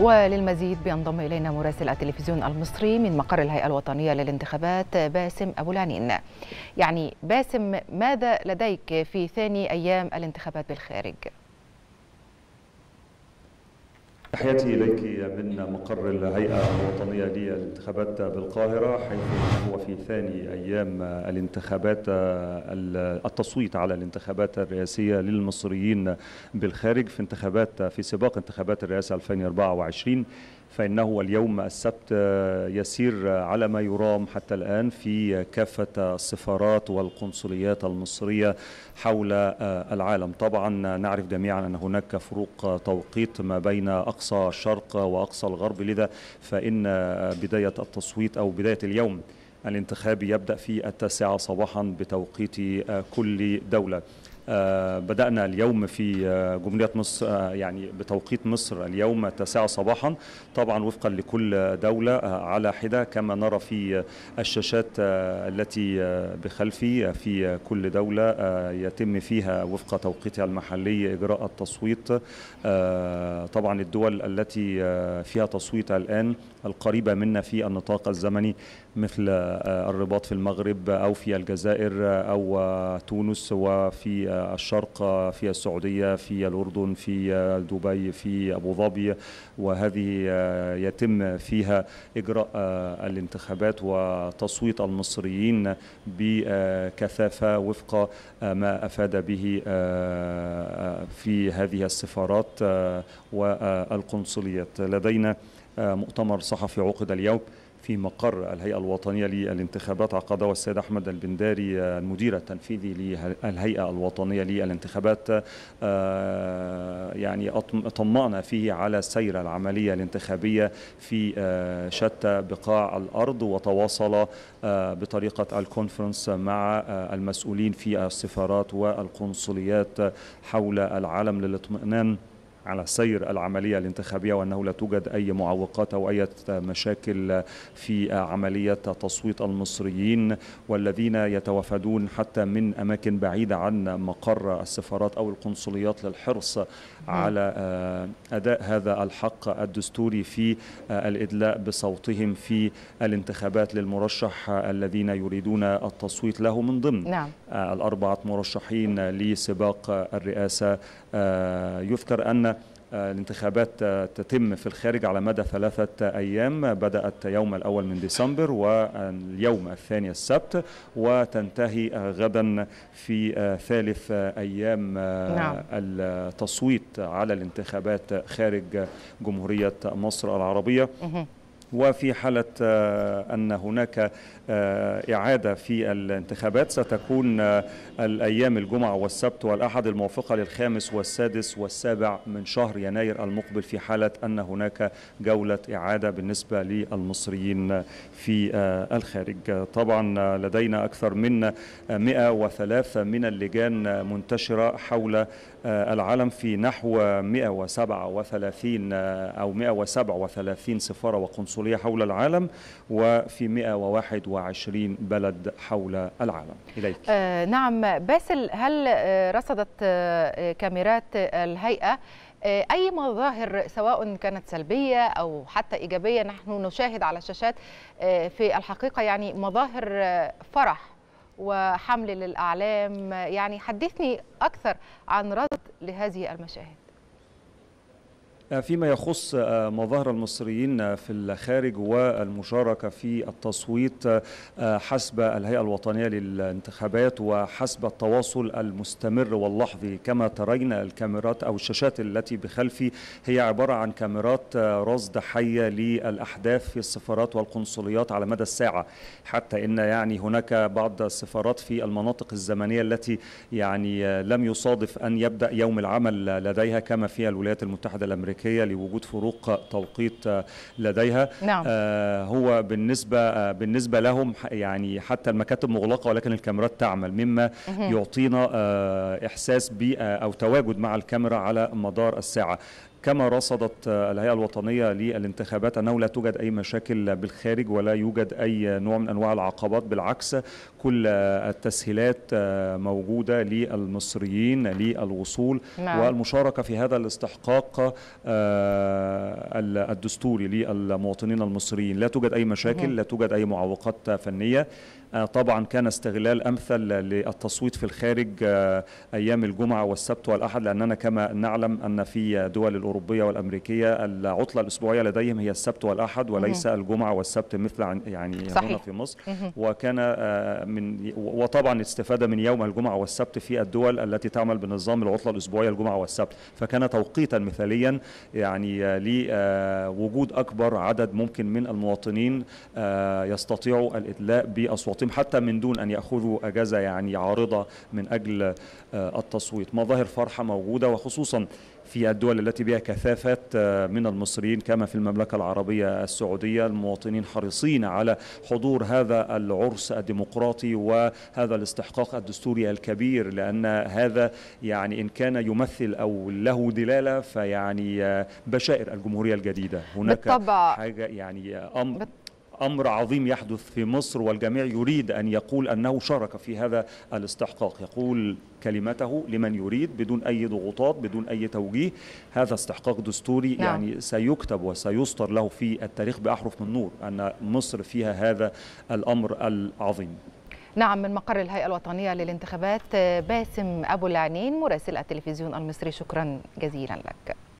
وللمزيد بينضم إلينا مراسل التلفزيون المصري من مقر الهيئة الوطنية للانتخابات باسم أبو العنين يعني باسم ماذا لديك في ثاني أيام الانتخابات بالخارج؟ تحياتي إليك من مقر الهيئة الوطنية للانتخابات بالقاهرة حيث هو في ثاني أيام الانتخابات التصويت على الانتخابات الرئاسية للمصريين بالخارج في انتخابات في سباق انتخابات الرئاسة 2024 فإنه اليوم السبت آه، يسير آه، على ما يرام حتى الآن في آه، كافة السفارات والقنصليات المصرية حول العالم طبعا نعرف جميعا أن هناك فروق توقيت ما بين أقصى الشرق وأقصى الغرب لذا فإن بداية التصويت أو بداية اليوم الانتخابي يبدأ في التاسعة صباحا بتوقيت كل دولة آه، بدأنا اليوم في آه، جمهورية مصر آه، يعني بتوقيت مصر اليوم التاسعة صباحا طبعا وفقا لكل دولة على حدة كما نرى في الشاشات التي بخلفي في كل دولة يتم فيها وفق توقيتها المحلي إجراء التصويت طبعا الدول التي فيها تصويت الآن القريبة منا في النطاق الزمني مثل الرباط في المغرب أو في الجزائر أو تونس وفي الشرق في السعودية في الأردن في دبي في أبو ظبي وهذه يتم فيها إجراء الانتخابات وتصويت المصريين بكثافة وفق ما أفاد به في هذه السفارات والقنصليات لدينا مؤتمر صحفي عقد اليوم في مقر الهيئة الوطنية للانتخابات عقدها السيد أحمد البنداري المدير التنفيذي للهيئة الوطنية للانتخابات آه، يعني طمأنا فيه على سير العملية الانتخابية في آه، شتى بقاع الأرض وتواصل آه، بطريقة الكونفرنس مع المسؤولين في السفارات والقنصليات حول العالم للاطمئنان على سير العملية الانتخابية وأنه لا توجد أي معوقات أو أي مشاكل في عملية تصويت المصريين والذين يتوافدون حتى من أماكن بعيدة عن مقر السفارات أو القنصليات للحرص على آه، أداء هذا الحق الدستوري في آه، الإدلاء بصوتهم في الانتخابات للمرشح الذين يريدون التصويت له من ضمن نعم. آه، الأربعة مرشحين لسباق الرئاسة يذكر أن آه، الانتخابات آه، تتم في الخارج على مدى ثلاثة أيام بدأت يوم الأول من ديسمبر واليوم الثاني السبت وتنتهي آه، غدا في ثالث أيام نعم. التصويت على الانتخابات خارج جمهورية مصر العربية وفي حالة آه، أن هناك آه، إعادة في الانتخابات ستكون آه، الأيام الجمعة والسبت والأحد الموافقة للخامس والسادس والسابع من شهر يناير المقبل في حالة أن هناك جولة إعادة بالنسبة للمصريين في الخارج طبعا لدينا أكثر من 103 من اللجان منتشرة حول العالم في نحو 137 أو 137 سفارة وقنصلية القنصلية حول العالم وفي 121 بلد حول العالم إليك آه نعم باسل هل آه، رصدت آه، كاميرات الهيئة آه، أي مظاهر سواء كانت سلبية أو حتى إيجابية نحن نشاهد على الشاشات في الحقيقة يعني مظاهر فرح وحمل للأعلام يعني حدثني أكثر عن رد لهذه المشاهد فيما يخص آه، مظاهر المصريين آه، في الخارج والمشاركة في التصويت آه، حسب الهيئة الوطنية للانتخابات وحسب التواصل المستمر واللحظي كما ترين الكاميرات أو الشاشات التي بخلفي هي عبارة عن كاميرات رصد حية للأحداث في السفارات والقنصليات على مدى الساعة حتى إن يعني هناك بعض السفارات في المناطق الزمنية التي يعني لم يصادف أن يبدأ يوم العمل لديها كما في الولايات المتحدة الأمريكية الملكيه لوجود فروق توقيت لديها نعم. آه، هو بالنسبة آه، بالنسبة لهم يعني حتى المكاتب مغلقة ولكن الكاميرات تعمل مما يعطينا آه، إحساس ب أو تواجد مع الكاميرا على مدار الساعة كما رصدت الهيئة الوطنية للانتخابات أنه لا توجد أي مشاكل بالخارج ولا يوجد أي نوع من أنواع العقبات بالعكس كل التسهيلات موجودة للمصريين للوصول نعم. والمشاركة في هذا الاستحقاق آه، الدستوري للمواطنين المصريين لا توجد أي مشاكل لا توجد أي معوقات فنية آه، طبعا كان استغلال أمثل للتصويت في الخارج آه، أيام الجمعة والسبت والأحد لأننا كما نعلم أن في دول الأوروبية والأمريكية العطلة الأسبوعية لديهم هي السبت والأحد وليس الجمعة والسبت مثل يعني صحيح. هنا في مصر وكان آه، من وطبعا استفادة من يوم الجمعة والسبت في الدول التي تعمل بنظام العطلة الأسبوعية الجمعة والسبت فكان توقيتا مثاليا يعني لوجود أكبر عدد ممكن من المواطنين يستطيعوا الإدلاء بأصواتهم التصويتهم حتى من دون أن يأخذوا أجازة يعني عارضة من أجل آه، التصويت مظاهر فرحة موجودة وخصوصا في الدول التي بها كثافات آه، من المصريين كما في المملكة العربية السعودية المواطنين حريصين على حضور هذا العرس الديمقراطي وهذا الاستحقاق الدستوري الكبير لأن هذا يعني إن كان يمثل أو له دلالة فيعني آه، بشائر الجمهورية الجديدة هناك بالطبع. حاجة يعني أمر امر عظيم يحدث في مصر والجميع يريد ان يقول انه شارك في هذا الاستحقاق يقول كلمته لمن يريد بدون اي ضغوطات بدون اي توجيه هذا استحقاق دستوري نعم. يعني سيكتب وسيسطر له في التاريخ باحرف من نور ان مصر فيها هذا الامر العظيم نعم من مقر الهيئة الوطنية للانتخابات باسم أبو العنين مراسل التلفزيون المصري شكرا جزيلا لك